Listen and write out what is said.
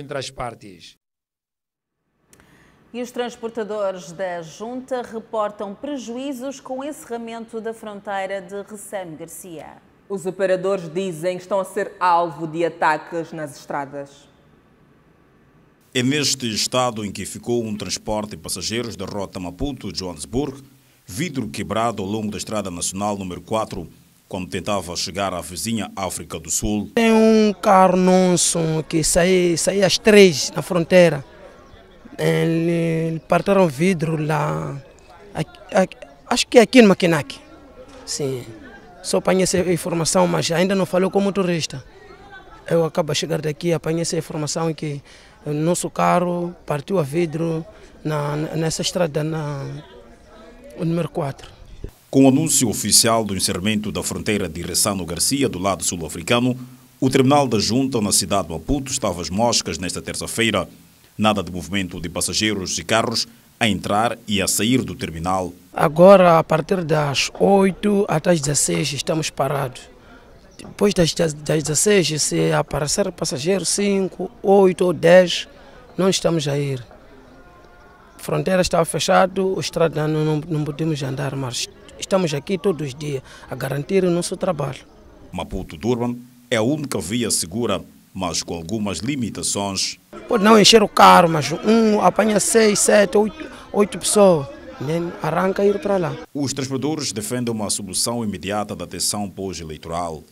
entre as partes. E os transportadores da Junta reportam prejuízos com o encerramento da fronteira de Recém Garcia. Os operadores dizem que estão a ser alvo de ataques nas estradas. É neste estado em que ficou um transporte de passageiros da rota Maputo-Johannesburg, vidro quebrado ao longo da Estrada Nacional número 4, quando tentava chegar à vizinha África do Sul. Tem um carro nosso que saía saí às três na fronteira. Ele partiram vidro lá, aqui, acho que é aqui no Maquinac. Sim, só apanhei essa informação, mas ainda não falou com o motorista. Eu acabo de chegar daqui, e apanhei essa informação que o nosso carro partiu a vidro na, nessa estrada, na, número 4. Com o anúncio oficial do encerramento da fronteira de Ressano Garcia do lado sul-africano, o terminal da Junta na cidade de Maputo estava às moscas nesta terça-feira. Nada de movimento de passageiros e carros a entrar e a sair do terminal. Agora, a partir das 8 até as 16, estamos parados. Depois das, das 16, se aparecer passageiro 5, 8 ou 10, não estamos a ir. A fronteira estava fechada, o estrada não, não, não podemos andar mais estamos aqui todos os dias a garantir o nosso trabalho. Maputo-Durban é a única via segura, mas com algumas limitações. Pode não encher o carro, mas um apanha seis, sete, oito, oito pessoas. Nem arranca ir para lá. Os transportadores defendem uma solução imediata da atenção pós-eleitoral.